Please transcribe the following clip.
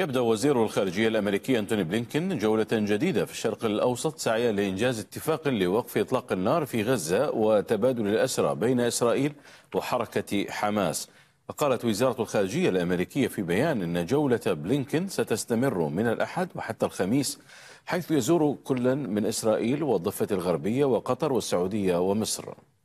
يبدأ وزير الخارجية الأمريكي أنتوني بلينكين جولة جديدة في الشرق الأوسط سعيا لإنجاز اتفاق لوقف إطلاق النار في غزة وتبادل الأسرى بين إسرائيل وحركة حماس قالت وزارة الخارجية الأمريكية في بيان أن جولة بلينكين ستستمر من الأحد وحتى الخميس حيث يزور كل من إسرائيل والضفة الغربية وقطر والسعودية ومصر